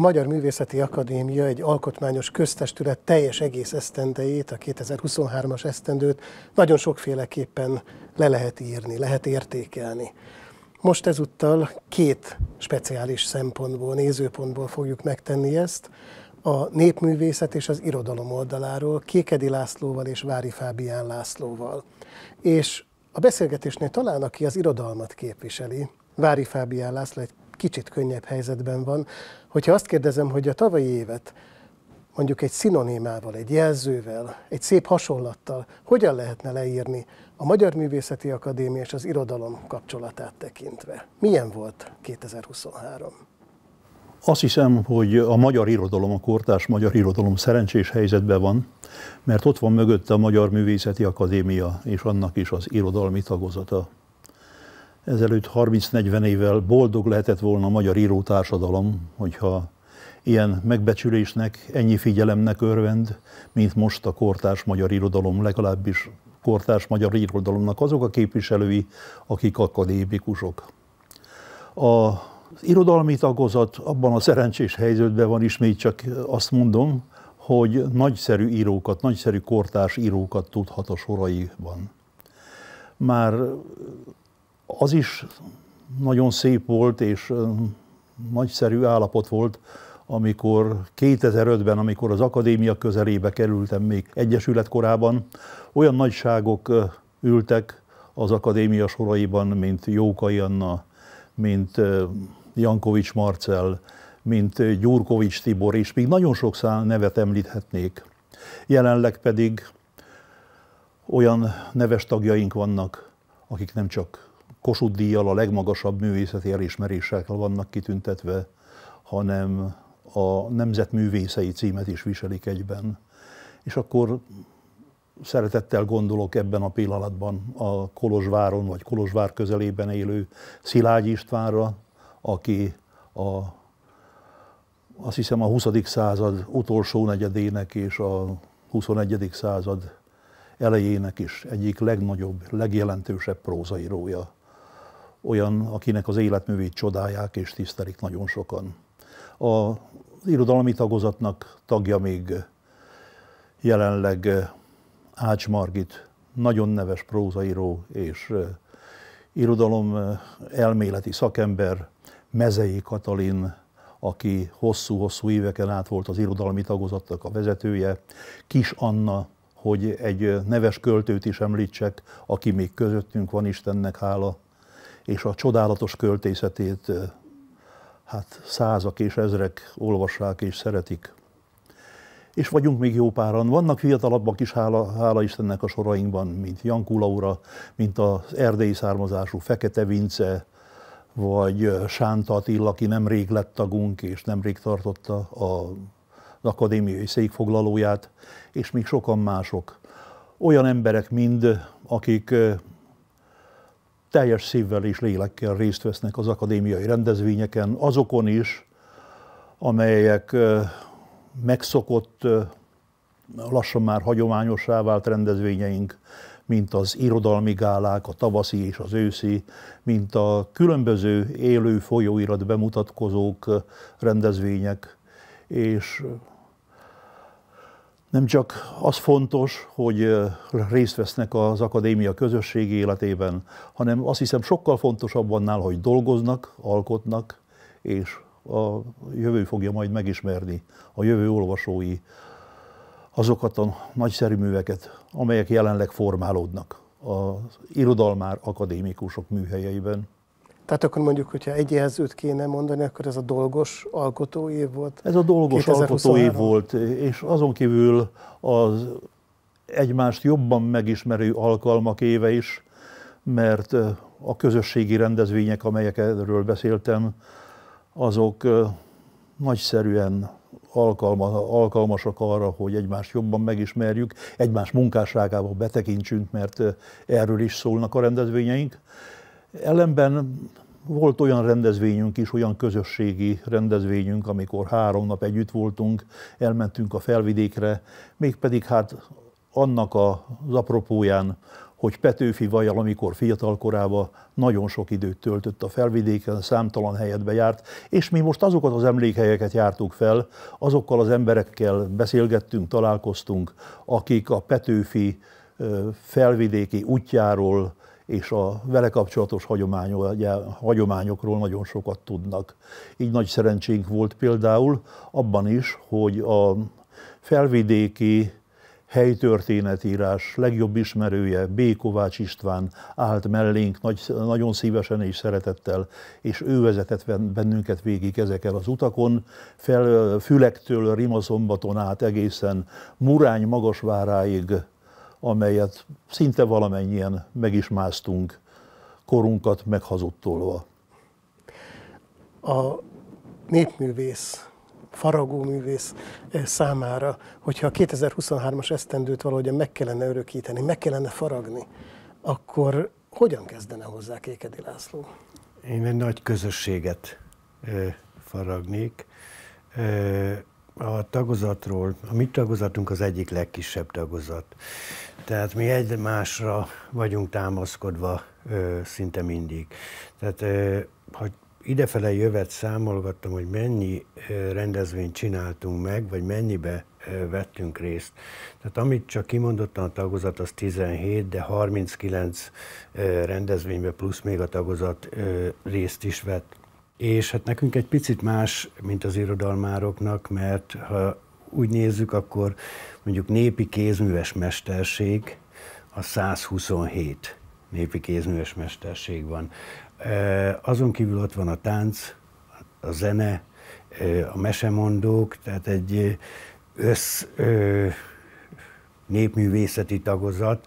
a Magyar Művészeti Akadémia egy alkotmányos köztestület teljes egész esztendejét, a 2023-as esztendőt nagyon sokféleképpen le lehet írni, lehet értékelni. Most ezúttal két speciális szempontból, nézőpontból fogjuk megtenni ezt, a népművészet és az irodalom oldaláról, Kékedi Lászlóval és Vári Fábián Lászlóval. És a beszélgetésnél talán, aki az irodalmat képviseli, Vári Fábián László egy kicsit könnyebb helyzetben van. Hogyha azt kérdezem, hogy a tavalyi évet mondjuk egy szinonimával, egy jelzővel, egy szép hasonlattal hogyan lehetne leírni a Magyar Művészeti Akadémia és az irodalom kapcsolatát tekintve? Milyen volt 2023? Azt hiszem, hogy a magyar irodalom, a kortás magyar irodalom szerencsés helyzetben van, mert ott van mögötte a Magyar Művészeti Akadémia és annak is az irodalmi tagozata ezelőtt 30-40 évvel boldog lehetett volna a magyar írótársadalom, hogyha ilyen megbecsülésnek, ennyi figyelemnek örvend, mint most a kortárs magyar irodalom, legalábbis kortárs magyar irodalomnak azok a képviselői, akik akadémikusok. A irodalmi tagozat abban a szerencsés helyzetben van ismét, csak azt mondom, hogy nagyszerű írókat, nagyszerű kortárs írókat tudhat a soraiban. Már az is nagyon szép volt, és nagyszerű állapot volt, amikor 2005-ben, amikor az akadémia közelébe kerültem még egyesület korában, olyan nagyságok ültek az akadémia soraiban, mint Jókai Anna, mint Jankovics Marcel, mint Gyurkovics Tibor, és még nagyon sok szám nevet említhetnék. Jelenleg pedig olyan neves tagjaink vannak, akik nem csak Kossuth díjjal a legmagasabb művészeti elismerésekkel vannak kitüntetve, hanem a nemzetművészei címet is viselik egyben. És akkor szeretettel gondolok ebben a pillanatban a Kolozsváron vagy Kolozsvár közelében élő Szilágy Istvánra, aki a, azt hiszem a 20. század utolsó negyedének és a 21. század elejének is egyik legnagyobb, legjelentősebb prózaírója olyan, akinek az életművét csodálják és tisztelik nagyon sokan. A irodalmi tagozatnak tagja még jelenleg eh, Ács Margit, nagyon neves prózaíró és eh, irodalom eh, elméleti szakember, Mezei Katalin, aki hosszú-hosszú éveken át volt az irodalmi tagozatnak a vezetője, Kis Anna, hogy egy neves költőt is említsek, aki még közöttünk van, Istennek hála, és a csodálatos költészetét hát százak és ezrek olvassák és szeretik. És vagyunk még jó páran. Vannak fiatalabbak is, hála, hála Istennek a sorainkban, mint Jankó Laura, mint az erdélyi származású Fekete Vince, vagy Sánta Attila, aki nemrég lett tagunk, és nemrég tartotta a az akadémiai székfoglalóját, és még sokan mások. Olyan emberek mind, akik teljes szívvel és lélekkel részt vesznek az akadémiai rendezvényeken, azokon is, amelyek megszokott, lassan már hagyományossá vált rendezvényeink, mint az irodalmi gálák, a tavaszi és az őszi, mint a különböző élő folyóirat bemutatkozók, rendezvények, és nem csak az fontos, hogy részt vesznek az akadémia közösségi életében, hanem azt hiszem sokkal fontosabb annál, hogy dolgoznak, alkotnak, és a jövő fogja majd megismerni, a jövő olvasói azokat a nagyszerű műveket, amelyek jelenleg formálódnak az irodalmár akadémikusok műhelyeiben. Tehát akkor mondjuk, hogyha egy jelzőt kéne mondani, akkor ez a dolgos alkotó év volt. Ez a dolgos 2023. alkotó év volt, és azon kívül az egymást jobban megismerő alkalmak éve is, mert a közösségi rendezvények, amelyekről beszéltem, azok nagyszerűen alkalma, alkalmasak arra, hogy egymást jobban megismerjük, egymás munkásságába betekintsünk, mert erről is szólnak a rendezvényeink, Ellenben volt olyan rendezvényünk is, olyan közösségi rendezvényünk, amikor három nap együtt voltunk, elmentünk a felvidékre, mégpedig hát annak az apropóján, hogy Petőfi Vajal, amikor fiatal korában nagyon sok időt töltött a felvidéken, számtalan helyet bejárt, és mi most azokat az emlékhelyeket jártuk fel, azokkal az emberekkel beszélgettünk, találkoztunk, akik a Petőfi felvidéki útjáról, és a vele kapcsolatos hagyományokról nagyon sokat tudnak. Így nagy szerencsénk volt például abban is, hogy a felvidéki helytörténetírás legjobb ismerője, B. Kovács István állt mellénk nagy, nagyon szívesen és szeretettel, és ő vezetett bennünket végig ezeken az utakon, fel, Fülektől Rimaszombaton át egészen Murány Magasváráig amelyet szinte valamennyien meg is másztunk, korunkat meghazudtolva. A népművész, művész eh, számára, hogyha a 2023-as esztendőt valahogy meg kellene örökíteni, meg kellene faragni, akkor hogyan kezdene hozzá Kékedi László? Én egy nagy közösséget eh, faragnék. Eh, a tagozatról, a mi tagozatunk az egyik legkisebb tagozat. Tehát mi egymásra vagyunk támaszkodva ö, szinte mindig. Tehát ö, ha idefele jövet számolgattam, hogy mennyi ö, rendezvényt csináltunk meg, vagy mennyibe ö, vettünk részt. Tehát amit csak kimondottan a tagozat, az 17, de 39 ö, rendezvénybe plusz még a tagozat ö, részt is vett. És hát nekünk egy picit más, mint az irodalmároknak, mert ha úgy nézzük, akkor mondjuk népi kézműves mesterség a 127 népi kézműves mesterség van. Azon kívül ott van a tánc, a zene, a mesemondók, tehát egy össz népművészeti tagozat,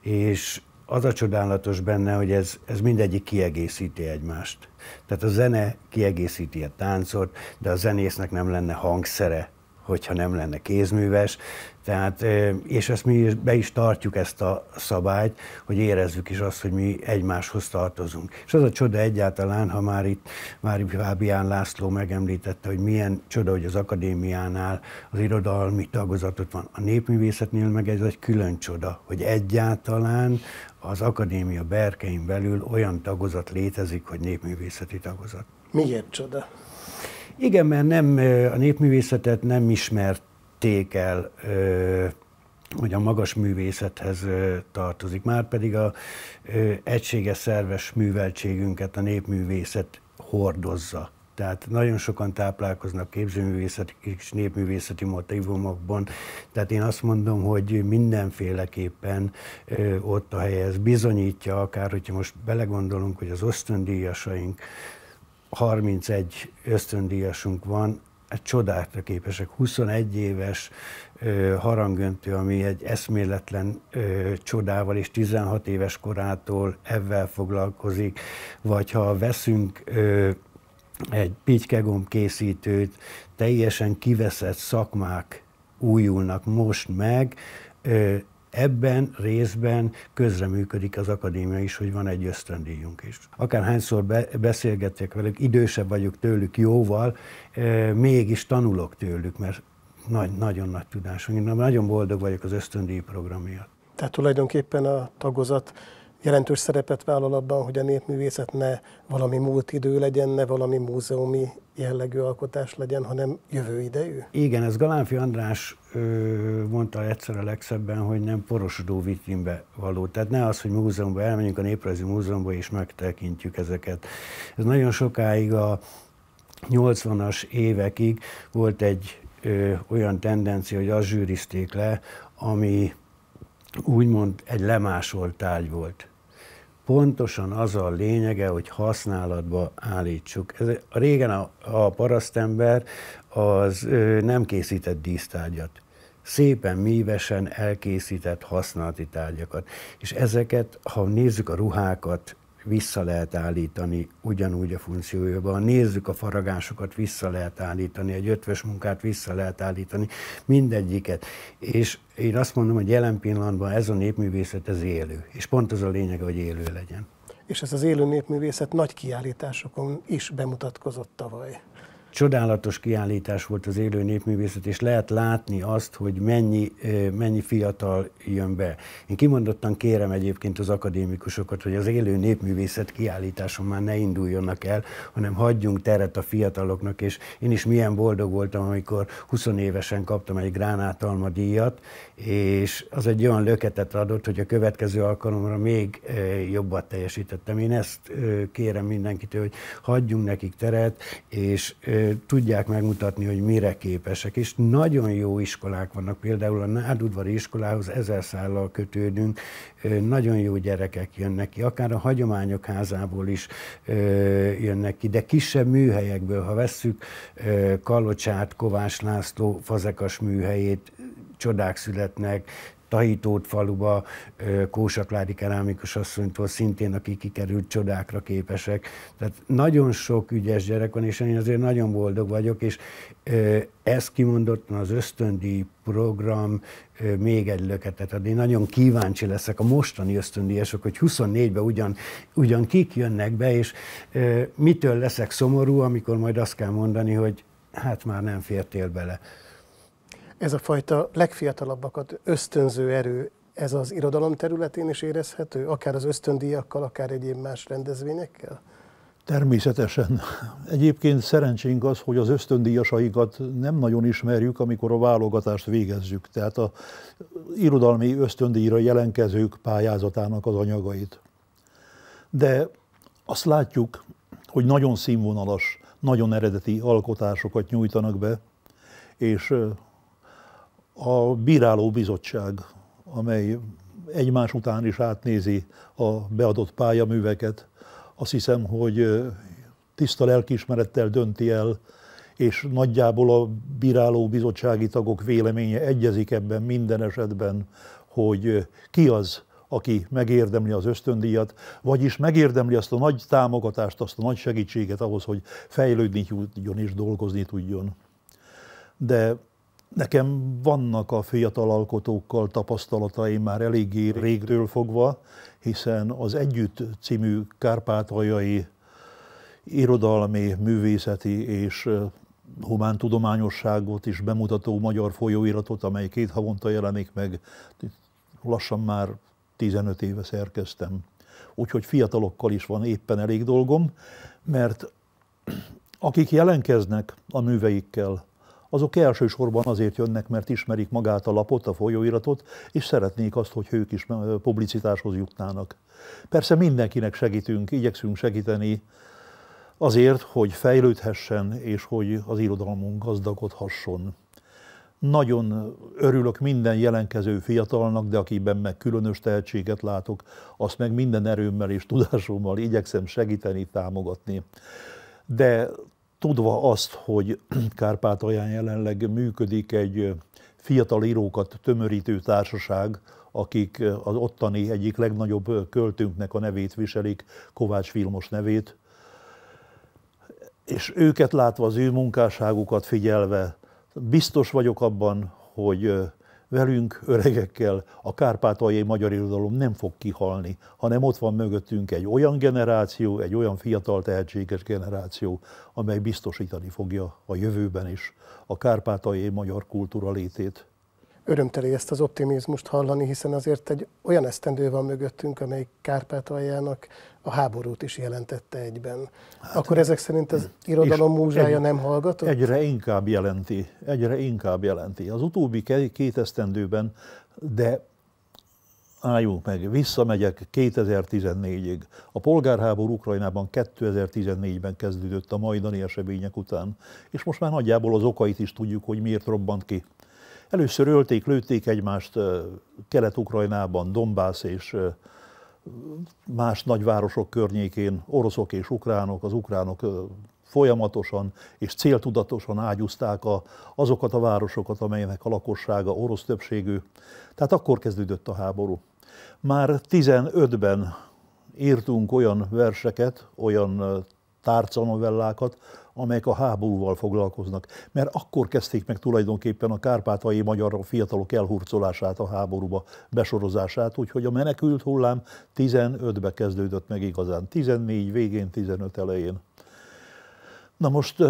és az a csodálatos benne, hogy ez, ez mindegyik kiegészíti egymást. Tehát a zene kiegészíti a táncot, de a zenésznek nem lenne hangszere, hogyha nem lenne kézműves. Tehát, és ezt mi be is tartjuk ezt a szabályt, hogy érezzük is azt, hogy mi egymáshoz tartozunk. És az a csoda egyáltalán, ha már itt Mári Fábián László megemlítette, hogy milyen csoda, hogy az akadémiánál az irodalmi tagozatot van. A népművészetnél meg ez egy külön csoda, hogy egyáltalán az akadémia berkein belül olyan tagozat létezik, hogy népművészeti tagozat. Miért csoda? Igen, mert nem, a népművészetet nem ismerték el, hogy a magas művészethez tartozik. Már pedig a egységes szerves műveltségünket a népművészet hordozza. Tehát nagyon sokan táplálkoznak képzőművészeti és népművészeti motivumokban. Tehát én azt mondom, hogy mindenféleképpen ott a helye. ez bizonyítja, akár hogyha most belegondolunk, hogy az ösztöndíjasaink 31 ösztöndíjasunk van, egy csodára képesek. 21 éves ö, harangöntő, ami egy eszméletlen ö, csodával, és 16 éves korától ebben foglalkozik, vagy ha veszünk ö, egy pitykegomb készítőt, teljesen kiveszett szakmák újulnak most meg, ö, Ebben részben közreműködik az akadémia is, hogy van egy ösztöndíjunk is. Akárhányszor be, beszélgetek velük, idősebb vagyok tőlük jóval, e, mégis tanulok tőlük, mert nagy, nagyon nagy tudásunk. Én nagyon boldog vagyok az ösztöndíj program miatt. Tehát tulajdonképpen a tagozat jelentős szerepet vállal abban, hogy a népművészet ne valami múlt idő legyen, ne valami múzeumi jellegű alkotás legyen, hanem jövő idejű? Igen, ez Galánfi András ö, mondta egyszer a legszebben, hogy nem porosodó vitrinbe való. Tehát ne az, hogy múzeumba elmenjünk a Néprajzi Múzeumba és megtekintjük ezeket. Ez nagyon sokáig a 80-as évekig volt egy ö, olyan tendencia, hogy az zsűrizték le, ami úgymond egy lemásolt tárgy volt pontosan az a lényege, hogy használatba állítsuk. Ez, a régen a, a parasztember az ö, nem készített dísztárgyat. Szépen, mívesen elkészített használati tárgyakat. És ezeket, ha nézzük a ruhákat, vissza lehet állítani ugyanúgy a funkciójában. Nézzük a faragásokat, vissza lehet állítani, egy ötves munkát vissza lehet állítani, mindegyiket. És én azt mondom, hogy jelen pillanatban ez a népművészet, az élő. És pont az a lényeg, hogy élő legyen. És ez az élő népművészet nagy kiállításokon is bemutatkozott tavaly. Csodálatos kiállítás volt az élő népművészet, és lehet látni azt, hogy mennyi, mennyi fiatal jön be. Én kimondottan kérem egyébként az akadémikusokat, hogy az élő népművészet kiállításon már ne induljonak el, hanem hagyjunk teret a fiataloknak, és én is milyen boldog voltam, amikor 20 évesen kaptam egy gránátalma díjat, és az egy olyan löketet adott, hogy a következő alkalomra még jobbat teljesítettem. Én ezt kérem mindenkitől, hogy hagyjunk nekik teret, és tudják megmutatni, hogy mire képesek, és nagyon jó iskolák vannak, például a nádudvari iskolához ezer szállal kötődünk, nagyon jó gyerekek jönnek ki, akár a hagyományok házából is jönnek ki, de kisebb műhelyekből, ha vesszük Kalocsát, Kovás László, Fazekas műhelyét, csodák születnek, Tahitót faluba, Kósakládi kerámikus asszonytól szintén, aki kikerült csodákra képesek. Tehát nagyon sok ügyes gyerek van, és én azért nagyon boldog vagyok, és ez kimondottan az ösztöndi program még egy löketet ad. Én nagyon kíváncsi leszek a mostani ösztöndíjasok, hogy 24-ben ugyan, ugyan kik jönnek be, és mitől leszek szomorú, amikor majd azt kell mondani, hogy hát már nem fértél bele ez a fajta legfiatalabbakat ösztönző erő, ez az irodalom területén is érezhető, akár az ösztöndíjakkal, akár egyéb más rendezvényekkel? Természetesen. Egyébként szerencsénk az, hogy az ösztöndíjasaikat nem nagyon ismerjük, amikor a válogatást végezzük, tehát a irodalmi ösztöndíjra jelenkezők pályázatának az anyagait. De azt látjuk, hogy nagyon színvonalas, nagyon eredeti alkotásokat nyújtanak be, és a bíráló bizottság, amely egymás után is átnézi a beadott pályaműveket, azt hiszem, hogy tiszta lelkiismerettel dönti el, és nagyjából a bíráló bizottsági tagok véleménye egyezik ebben minden esetben, hogy ki az, aki megérdemli az ösztöndíjat, vagyis megérdemli azt a nagy támogatást, azt a nagy segítséget ahhoz, hogy fejlődni tudjon és dolgozni tudjon. De Nekem vannak a fiatal alkotókkal tapasztalataim már eléggé régről fogva, hiszen az Együtt című kárpátaljai irodalmi, művészeti és humántudományosságot is bemutató magyar folyóiratot, amely két havonta jelenik meg, lassan már 15 éve szerkeztem. Úgyhogy fiatalokkal is van éppen elég dolgom, mert akik jelenkeznek a műveikkel, azok elsősorban azért jönnek, mert ismerik magát a lapot, a folyóiratot, és szeretnék azt, hogy ők is publicitáshoz jutnának. Persze mindenkinek segítünk, igyekszünk segíteni azért, hogy fejlődhessen, és hogy az irodalmunk gazdagodhasson. Nagyon örülök minden jelenkező fiatalnak, de akiben meg különös tehetséget látok, azt meg minden erőmmel és tudásommal igyekszem segíteni, támogatni. De tudva azt, hogy Kárpátalján jelenleg működik egy fiatal írókat tömörítő társaság, akik az ottani egyik legnagyobb költünknek a nevét viselik, Kovács Vilmos nevét, és őket látva, az ő munkásságukat figyelve, biztos vagyok abban, hogy velünk, öregekkel a kárpátaljai magyar irodalom nem fog kihalni, hanem ott van mögöttünk egy olyan generáció, egy olyan fiatal tehetséges generáció, amely biztosítani fogja a jövőben is a kárpátaljai magyar kultúra létét örömteli ezt az optimizmust hallani, hiszen azért egy olyan esztendő van mögöttünk, amely Kárpátaljának a háborút is jelentette egyben. Hát, Akkor ezek szerint az irodalom múzsája egy, nem hallgatott? Egyre inkább jelenti, egyre inkább jelenti. Az utóbbi két esztendőben, de álljunk meg, visszamegyek 2014-ig. A polgárháború Ukrajnában 2014-ben kezdődött a majdani események után, és most már nagyjából az okait is tudjuk, hogy miért robbant ki. Először ölték, lőtték egymást Kelet-Ukrajnában, Dombász és más nagyvárosok környékén, oroszok és ukránok, az ukránok folyamatosan és céltudatosan ágyúzták a, azokat a városokat, amelynek a lakossága orosz többségű. Tehát akkor kezdődött a háború. Már 15-ben írtunk olyan verseket, olyan tárcanovellákat, amelyek a háborúval foglalkoznak. Mert akkor kezdték meg tulajdonképpen a kárpátai magyar fiatalok elhurcolását a háborúba, besorozását, úgyhogy a menekült hullám 15-be kezdődött meg igazán, 14 végén, 15 elején. Na most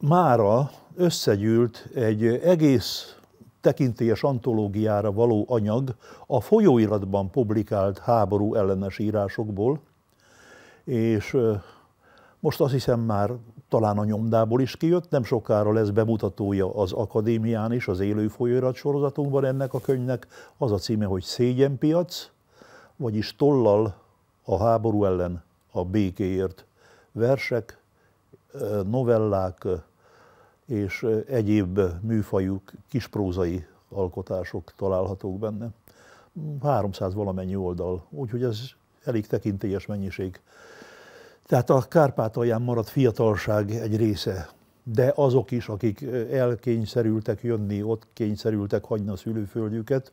mára összegyűlt egy egész tekintélyes antológiára való anyag a folyóiratban publikált háború ellenes írásokból, és most azt hiszem már talán a nyomdából is kijött, nem sokára lesz bemutatója az akadémián is, az élő folyóirat sorozatunkban ennek a könyvnek. Az a címe, hogy Szégyenpiac, vagyis tollal a háború ellen, a békéért. Versek, novellák és egyéb műfajú kisprózai alkotások találhatók benne. 300 valamennyi oldal, úgyhogy ez elég tekintélyes mennyiség tehát a Kárpátalján maradt fiatalság egy része, de azok is, akik elkényszerültek jönni, ott kényszerültek hagyni a szülőföldjüket,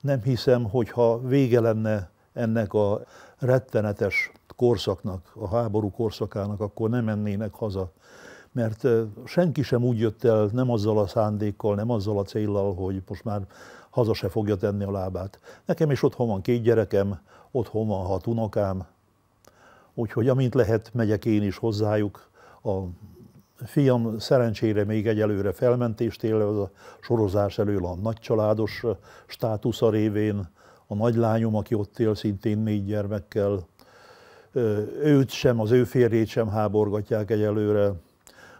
nem hiszem, hogyha vége lenne ennek a rettenetes korszaknak, a háború korszakának, akkor nem mennének haza. Mert senki sem úgy jött el, nem azzal a szándékkal, nem azzal a céllal, hogy most már haza se fogja tenni a lábát. Nekem is otthon van két gyerekem, otthon van hat unokám, Úgyhogy amint lehet, megyek én is hozzájuk. A fiam szerencsére még egyelőre felmentést él, az a sorozás elől a nagycsaládos státusza révén, a nagylányom, aki ott él szintén négy gyermekkel, őt sem, az ő férjét sem háborgatják egyelőre,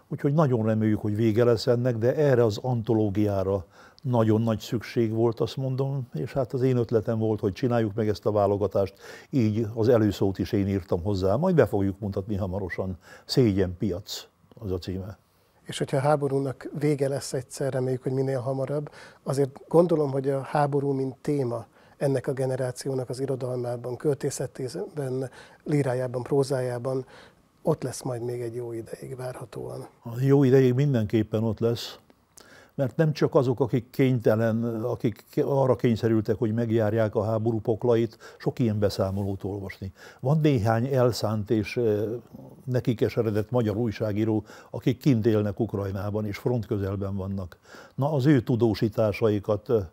Úgyhogy nagyon reméljük, hogy vége lesz ennek, de erre az antológiára nagyon nagy szükség volt, azt mondom, és hát az én ötletem volt, hogy csináljuk meg ezt a válogatást, így az előszót is én írtam hozzá, majd be fogjuk mutatni hamarosan. Szégyen piac az a címe. És hogyha a háborúnak vége lesz egyszer, reméljük, hogy minél hamarabb, azért gondolom, hogy a háború, mint téma, ennek a generációnak az irodalmában, költészetében, lírájában, prózájában ott lesz majd még egy jó ideig várhatóan. A jó ideig mindenképpen ott lesz, mert nem csak azok, akik kénytelen, akik arra kényszerültek, hogy megjárják a háború poklait, sok ilyen beszámolót olvasni. Van néhány elszánt és eh, nekik eseredett magyar újságíró, akik kint élnek Ukrajnában és front közelben vannak. Na az ő tudósításaikat eh,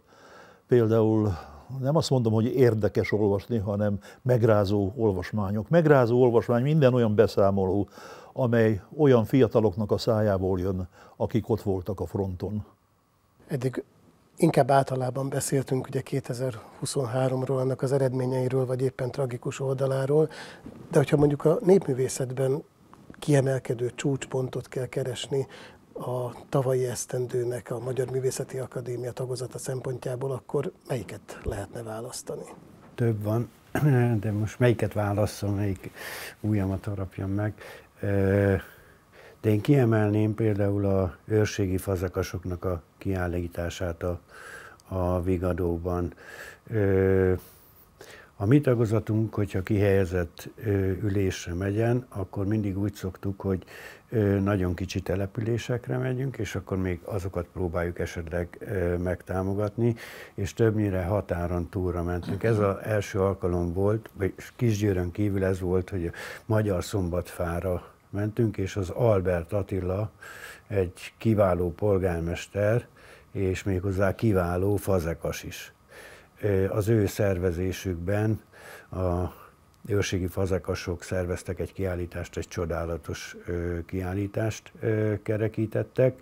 például nem azt mondom, hogy érdekes olvasni, hanem megrázó olvasmányok. Megrázó olvasmány minden olyan beszámoló, amely olyan fiataloknak a szájából jön, akik ott voltak a fronton. Eddig inkább általában beszéltünk ugye 2023-ról, annak az eredményeiről, vagy éppen tragikus oldaláról, de hogyha mondjuk a népművészetben kiemelkedő csúcspontot kell keresni, a tavalyi esztendőnek a Magyar Művészeti Akadémia tagozata szempontjából, akkor melyiket lehetne választani? Több van, de most melyiket válaszol, melyik ujjamat harapjam meg. De én kiemelném például a őrségi fazakasoknak a kiállítását a, a Vigadóban. A mi tagozatunk, hogyha kihelyezett ülésre megyen, akkor mindig úgy szoktuk, hogy nagyon kicsi településekre megyünk, és akkor még azokat próbáljuk esetleg megtámogatni, és többnyire határon túlra mentünk. Ez az első alkalom volt, vagy Kisgyőrön kívül ez volt, hogy Magyar Szombatfára mentünk, és az Albert Attila, egy kiváló polgármester, és méghozzá kiváló fazekas is. Az ő szervezésükben a őrségi fazekasok szerveztek egy kiállítást, egy csodálatos kiállítást kerekítettek.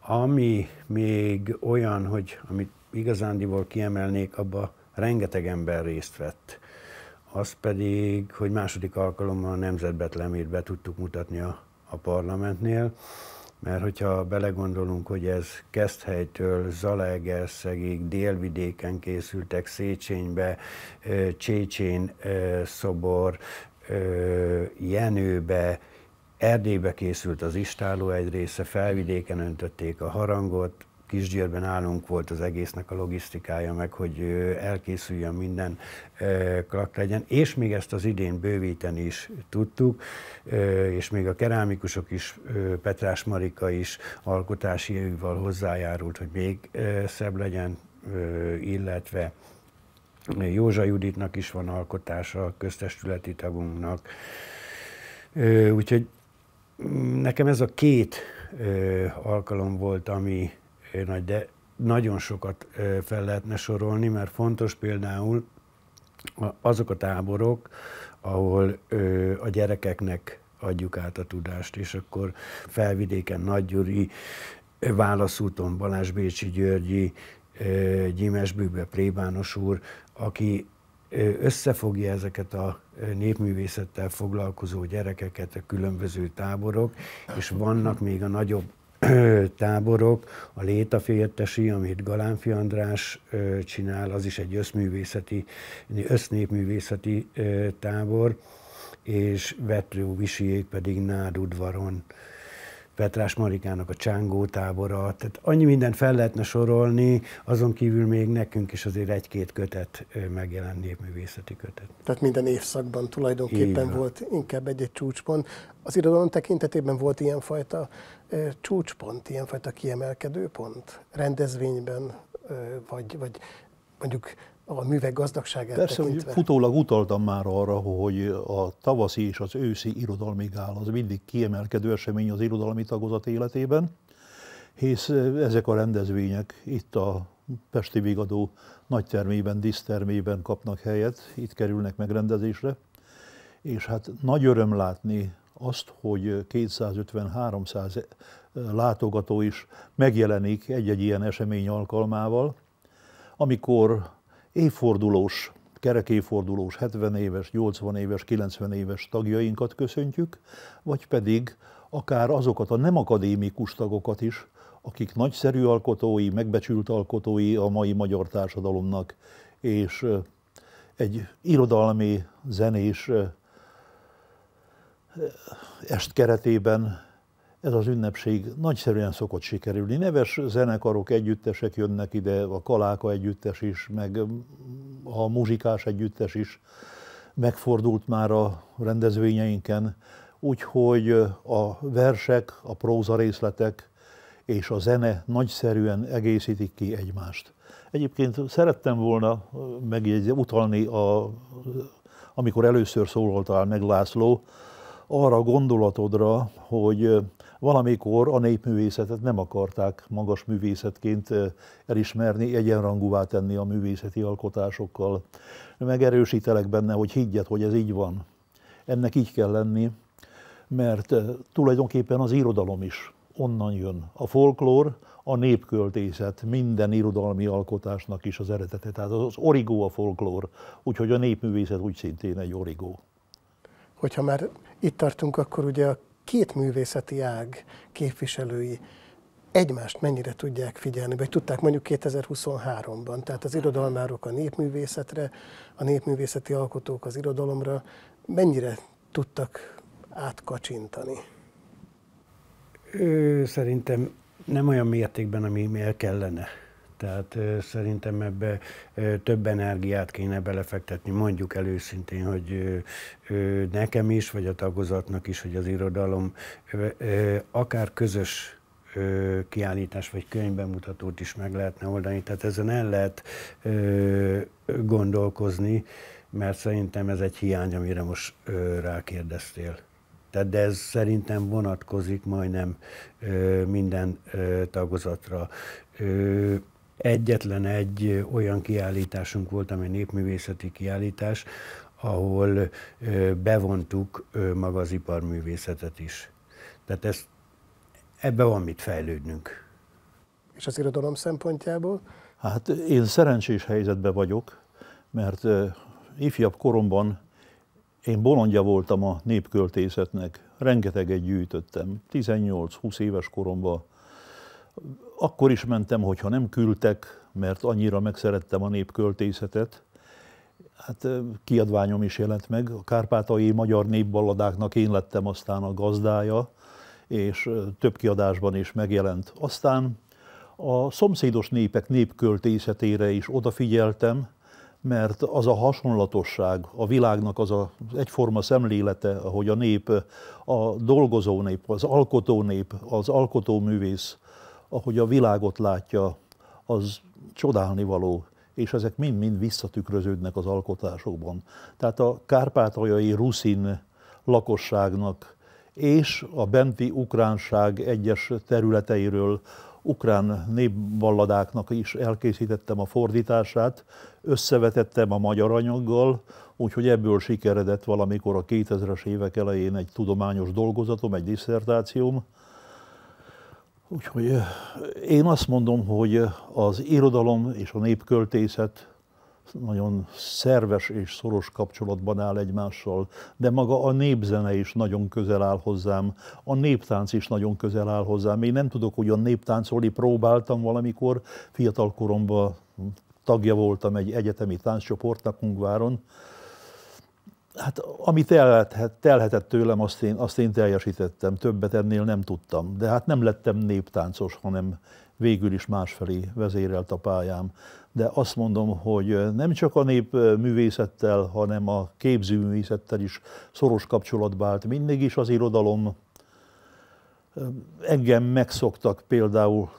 Ami még olyan, hogy amit igazándiból kiemelnék, abba rengeteg ember részt vett. Az pedig, hogy második alkalommal a nemzetbetlemét be tudtuk mutatni a, a parlamentnél mert hogyha belegondolunk, hogy ez Keszthelytől Zalaegerszegig, délvidéken készültek, Széchenybe, Csécsén szobor, Jenőbe, Erdélybe készült az istáló egy része, felvidéken öntötték a harangot, kisgyérben állunk volt az egésznek a logisztikája, meg hogy elkészüljön minden klak legyen, és még ezt az idén bővíteni is tudtuk, és még a kerámikusok is, Petrás Marika is alkotási évvel hozzájárult, hogy még szebb legyen, illetve Józsa Juditnak is van alkotása, a köztestületi tagunknak. Úgyhogy mm, nekem ez a két alkalom volt, ami nagy, de nagyon sokat fel lehetne sorolni, mert fontos például azok a táborok, ahol a gyerekeknek adjuk át a tudást, és akkor Felvidéken, Nagygyuri, Válaszúton, Balázs Bécsi Györgyi, Gyimes Bűbe Prébános úr, aki összefogja ezeket a népművészettel foglalkozó gyerekeket, a különböző táborok, és vannak még a nagyobb táborok, a létafértesi, amit Galánfi András csinál, az is egy összművészeti, össznépművészeti tábor, és Vetrő Visiék pedig nád udvaron. Petrás Marikának a Csángó tábora, tehát annyi mindent fel lehetne sorolni, azon kívül még nekünk is azért egy-két kötet megjelent népművészeti kötet. Tehát minden évszakban tulajdonképpen volt inkább egy-egy csúcspont. Az irodalom tekintetében volt ilyenfajta csúcspont, ilyenfajta kiemelkedő pont rendezvényben, vagy, vagy mondjuk a művek gazdagságát Persze, tekintve. Persze, utólag utaltam már arra, hogy a tavaszi és az őszi irodalmi gál az mindig kiemelkedő esemény az irodalmi tagozat életében, hisz ezek a rendezvények itt a Pesti Vigadó nagytermében, dísztermében kapnak helyet, itt kerülnek megrendezésre, és hát nagy öröm látni azt, hogy 250-300 látogató is megjelenik egy-egy ilyen esemény alkalmával, amikor évfordulós, kerekévfordulós, 70 éves, 80 éves, 90 éves tagjainkat köszöntjük, vagy pedig akár azokat a nem akadémikus tagokat is, akik nagyszerű alkotói, megbecsült alkotói a mai magyar társadalomnak, és egy irodalmi, zenés est keretében ez az ünnepség nagyszerűen szokott sikerülni. Neves zenekarok, együttesek jönnek ide, a Kaláka együttes is, meg mm, a muzsikás együttes is megfordult már a rendezvényeinken, úgyhogy a versek, a próza részletek és a zene nagyszerűen egészítik ki egymást. Egyébként szerettem volna megjegyezni, utalni, a, amikor először szólaltál meg László, arra a gondolatodra, hogy Valamikor a népművészetet nem akarták magas művészetként elismerni, egyenrangúvá tenni a művészeti alkotásokkal. Megerősítelek benne, hogy higgyet, hogy ez így van. Ennek így kell lenni, mert tulajdonképpen az irodalom is onnan jön. A folklór, a népköltészet minden irodalmi alkotásnak is az eredete. Tehát az origó a folklór, úgyhogy a népművészet úgy szintén egy origó. Hogyha már itt tartunk, akkor ugye a két művészeti ág képviselői egymást mennyire tudják figyelni, vagy tudták mondjuk 2023-ban. Tehát az irodalmárok a népművészetre, a népművészeti alkotók az irodalomra mennyire tudtak átkacsintani? Ő, szerintem nem olyan mértékben, ami el kellene. Tehát szerintem ebbe több energiát kéne belefektetni. Mondjuk előszintén, hogy nekem is, vagy a tagozatnak is, hogy az irodalom akár közös kiállítás vagy könyvbemutatót is meg lehetne oldani. Tehát ezen el lehet gondolkozni, mert szerintem ez egy hiány, amire most rákérdeztél. Tehát de ez szerintem vonatkozik majdnem minden tagozatra. Egyetlen egy olyan kiállításunk volt, ami népművészeti kiállítás, ahol bevontuk maga az iparművészetet is. Tehát ez, ebbe van mit fejlődnünk. És az irodalom szempontjából? Hát én szerencsés helyzetben vagyok, mert ifjabb koromban én bolondja voltam a népköltészetnek, rengeteget gyűjtöttem. 18-20 éves koromban akkor is mentem, hogyha nem küldtek, mert annyira megszerettem a népköltészetet. Hát kiadványom is jelent meg. A kárpátai magyar népballadáknak én lettem aztán a gazdája, és több kiadásban is megjelent. Aztán a szomszédos népek népköltészetére is odafigyeltem, mert az a hasonlatosság, a világnak az a egyforma szemlélete, ahogy a nép, a dolgozó nép, az alkotó nép, az alkotóművész ahogy a világot látja, az csodálni való, és ezek mind-mind visszatükröződnek az alkotásokban. Tehát a kárpátaljai ruszin lakosságnak és a benti ukránság egyes területeiről ukrán népvalladáknak is elkészítettem a fordítását, összevetettem a magyar anyaggal, úgyhogy ebből sikeredett valamikor a 2000-es évek elején egy tudományos dolgozatom, egy diszertációm, Úgyhogy eh, én azt mondom, hogy eh, az irodalom és a népköltészet nagyon szerves és szoros kapcsolatban áll egymással, de maga a népzene is nagyon közel áll hozzám, a néptánc is nagyon közel áll hozzám. Én nem tudok ugyan néptáncolni, próbáltam valamikor, fiatal koromban tagja voltam egy egyetemi tánccsoportnak Ungváron, hát amit telhet, telhetett tőlem, azt én, azt én teljesítettem, többet ennél nem tudtam. De hát nem lettem néptáncos, hanem végül is másfelé vezérelt a pályám. De azt mondom, hogy nem csak a nép művészettel, hanem a képzőművészettel is szoros kapcsolatba állt. Mindig is az irodalom engem megszoktak például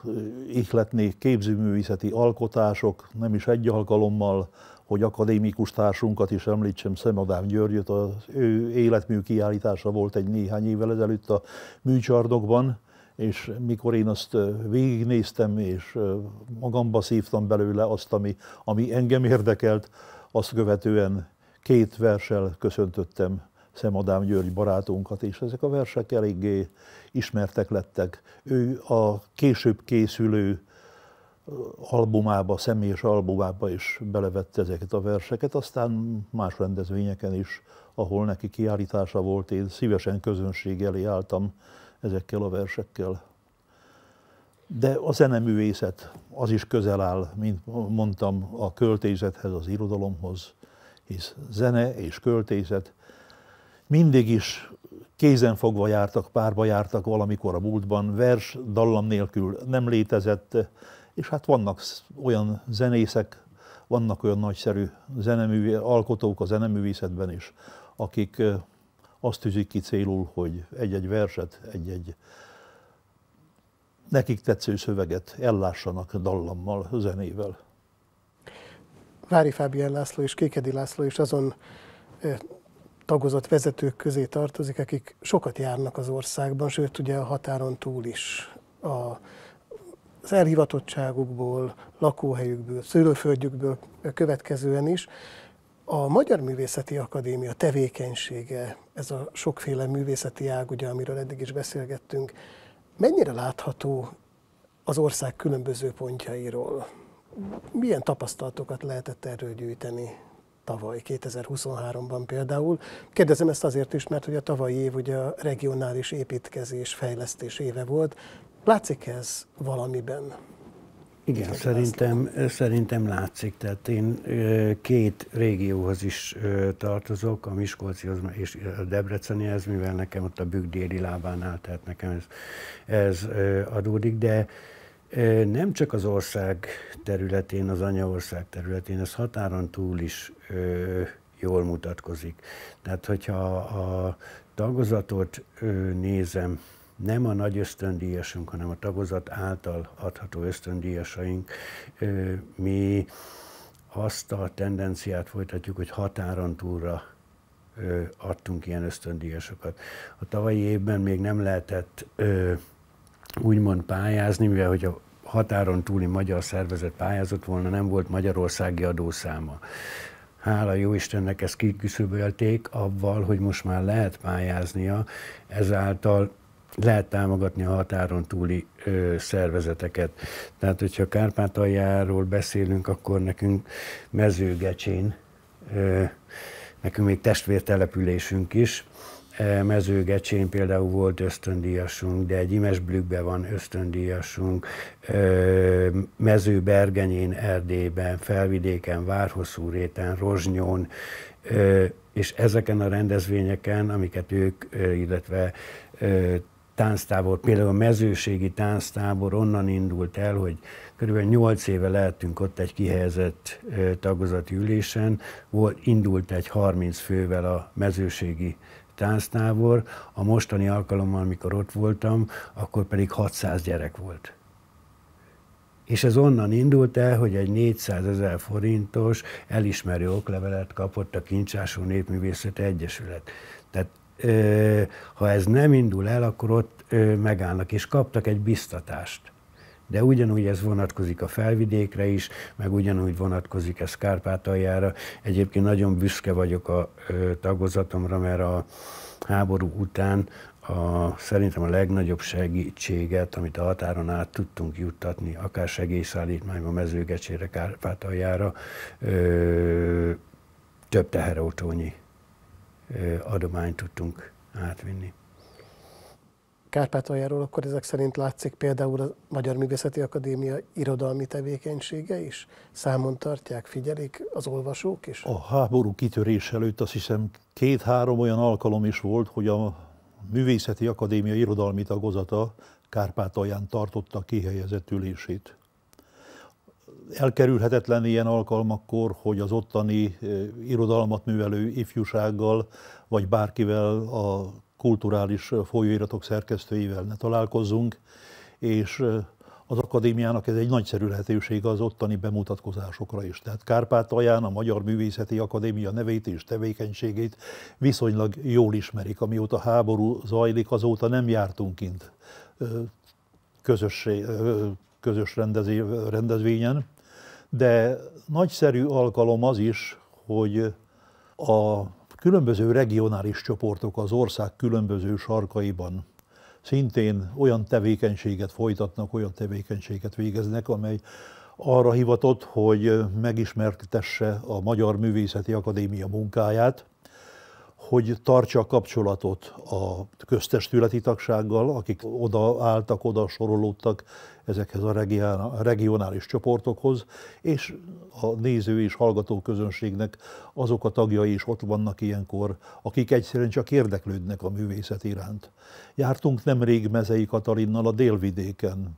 ihletni képzőművészeti alkotások, nem is egy alkalommal, hogy akadémikus társunkat is említsem, Szemadám Györgyöt, az ő életmű kiállítása volt egy néhány évvel ezelőtt a műcsarnokban, és mikor én azt végignéztem, és magamba szívtam belőle azt, ami, ami engem érdekelt, azt követően két versel köszöntöttem Szemadám György barátunkat, és ezek a versek eléggé ismertek lettek. Ő a később készülő albumába, személyes albumába is belevette ezeket a verseket, aztán más rendezvényeken is, ahol neki kiállítása volt, én szívesen közönség elé álltam ezekkel a versekkel. De a zeneművészet az is közel áll, mint mondtam, a költészethez, az irodalomhoz, hisz zene és költészet mindig is kézenfogva jártak, párba jártak valamikor a múltban, vers dallam nélkül nem létezett, és hát vannak olyan zenészek, vannak olyan nagyszerű zenemű, alkotók a zeneművészetben is, akik azt tűzik ki célul, hogy egy-egy verset, egy-egy nekik tetsző szöveget ellássanak dallammal, zenével. Vári Fábián László és Kékedi László is azon tagozott vezetők közé tartozik, akik sokat járnak az országban, sőt ugye a határon túl is a az elhivatottságukból, lakóhelyükből, szülőföldjükből következően is. A Magyar Művészeti Akadémia tevékenysége, ez a sokféle művészeti ág, ugye, amiről eddig is beszélgettünk, mennyire látható az ország különböző pontjairól? Milyen tapasztalatokat lehetett erről gyűjteni tavaly, 2023-ban például? Kérdezem ezt azért is, mert hogy a tavalyi év ugye a regionális építkezés fejlesztés éve volt, Látszik ez valamiben? Igen, szerintem, szerintem látszik. Tehát én két régióhoz is tartozok, a Miskolcihoz és a Debrecenihez, mivel nekem ott a Bükk déli lábánál, tehát nekem ez, ez adódik, de nem csak az ország területén, az anyaország területén, ez határon túl is jól mutatkozik. Tehát, hogyha a tagozatot nézem, nem a nagy ösztöndíjasunk, hanem a tagozat által adható ösztöndíjasaink, mi azt a tendenciát folytatjuk, hogy határon túlra adtunk ilyen ösztöndíjasokat. A tavalyi évben még nem lehetett úgymond pályázni, mivel hogy a határon túli magyar szervezet pályázott volna, nem volt magyarországi adószáma. Hála jó Istennek ezt kiküszöbölték avval, hogy most már lehet pályáznia, ezáltal lehet támogatni a határon túli ö, szervezeteket. Tehát, hogyha Kárpátaljáról beszélünk, akkor nekünk mezőgecsén, ö, nekünk még testvértelepülésünk is, mezőgecsén például volt ösztöndíjasunk, de egy Imesblükbe van ösztöndíjasunk, mezőbergenyén Erdélyben, Felvidéken, várhosszú réten Rozsnyón, és ezeken a rendezvényeken, amiket ők, illetve tánctábor, például a mezőségi tánctábor onnan indult el, hogy körülbelül 8 éve lehetünk ott egy kihelyezett tagozati ülésen, volt, indult egy 30 fővel a mezőségi tánctábor, a mostani alkalommal, amikor ott voltam, akkor pedig 600 gyerek volt. És ez onnan indult el, hogy egy 400 ezer forintos elismerő oklevelet kapott a Kincsású Népművészeti Egyesület. Tehát ha ez nem indul el, akkor ott megállnak, és kaptak egy biztatást. De ugyanúgy ez vonatkozik a felvidékre is, meg ugyanúgy vonatkozik ez Kárpátaljára. Egyébként nagyon büszke vagyok a tagozatomra, mert a háború után a, szerintem a legnagyobb segítséget, amit a határon át tudtunk juttatni, akár segélyszállítmányban, mezőgecsére, Kárpátaljára, több teherautónyi adományt tudtunk átvinni. Kárpátaljáról akkor ezek szerint látszik például a Magyar Művészeti Akadémia irodalmi tevékenysége is? Számon tartják, figyelik az olvasók is? A háború kitörés előtt azt hiszem két-három olyan alkalom is volt, hogy a Művészeti Akadémia irodalmi tagozata Kárpátalján tartotta kihelyezett ülését elkerülhetetlen ilyen alkalmakkor, hogy az ottani eh, irodalmat művelő ifjúsággal, vagy bárkivel a kulturális folyóiratok szerkesztőivel ne találkozzunk, és eh, az akadémiának ez egy nagyszerű lehetősége az ottani bemutatkozásokra is. Tehát Kárpátalján a Magyar Művészeti Akadémia nevét és tevékenységét viszonylag jól ismerik. Amióta háború zajlik, azóta nem jártunk kint eh, közös közös rendezvényen, de nagyszerű alkalom az is, hogy a különböző regionális csoportok az ország különböző sarkaiban szintén olyan tevékenységet folytatnak, olyan tevékenységet végeznek, amely arra hivatott, hogy megismertesse a Magyar Művészeti Akadémia munkáját, hogy tartsa a kapcsolatot a köztestületi tagsággal, akik odaálltak, oda sorolódtak ezekhez a regionális csoportokhoz, és a néző és hallgató közönségnek azok a tagjai is ott vannak ilyenkor, akik egyszerűen csak érdeklődnek a művészet iránt. Jártunk nemrég Mezei Katalinnal a délvidéken,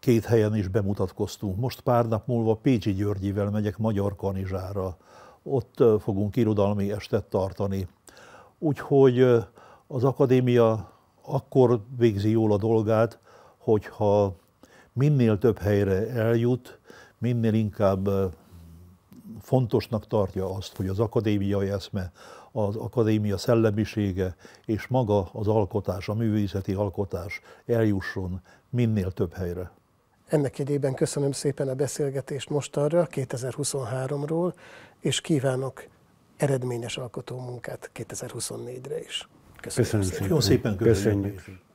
két helyen is bemutatkoztunk. Most pár nap múlva Pécsi Györgyivel megyek Magyar Kanizsára, ott fogunk irodalmi estet tartani. Úgyhogy az akadémia akkor végzi jól a dolgát, hogyha minél több helyre eljut, minél inkább fontosnak tartja azt, hogy az akadémiai eszme, az akadémia szellemisége és maga az alkotás, a művészeti alkotás eljusson minél több helyre. Ennek idében köszönöm szépen a beszélgetést mostanra, 2023-ról és kívánok eredményes alkotó munkát 2024-re is. Köszönöm, Köszönöm szépen. szépen. Jó szépen köszönjük. köszönjük.